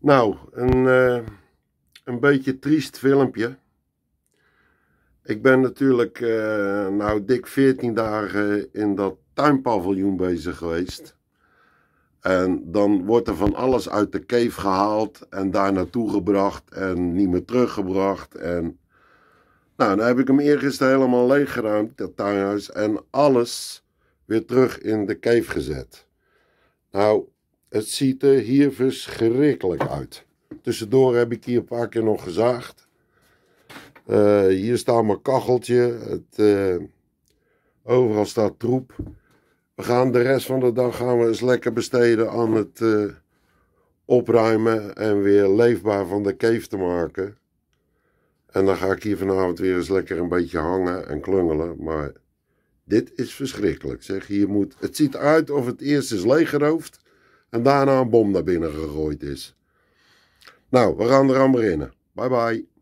Nou, een, eh, een beetje triest filmpje. Ik ben natuurlijk eh, nou dik 14 dagen in dat tuinpaviljoen bezig geweest. En dan wordt er van alles uit de cave gehaald en daar naartoe gebracht en niet meer teruggebracht. En nou, dan heb ik hem eerst helemaal leeggeruimd, dat tuinhuis, en alles weer terug in de cave gezet. Nou, het ziet er hier verschrikkelijk uit. Tussendoor heb ik hier een paar keer nog gezaagd. Eh, hier staat mijn kacheltje. Het, eh, overal staat troep. We gaan de rest van de dag gaan we eens lekker besteden aan het eh, opruimen en weer leefbaar van de cave te maken. En dan ga ik hier vanavond weer eens lekker een beetje hangen en klungelen. Maar dit is verschrikkelijk. Zeg, hier moet, het ziet uit of het eerst is leeggeroofd en daarna een bom naar binnen gegooid is. Nou, we gaan eraan beginnen. Bye bye.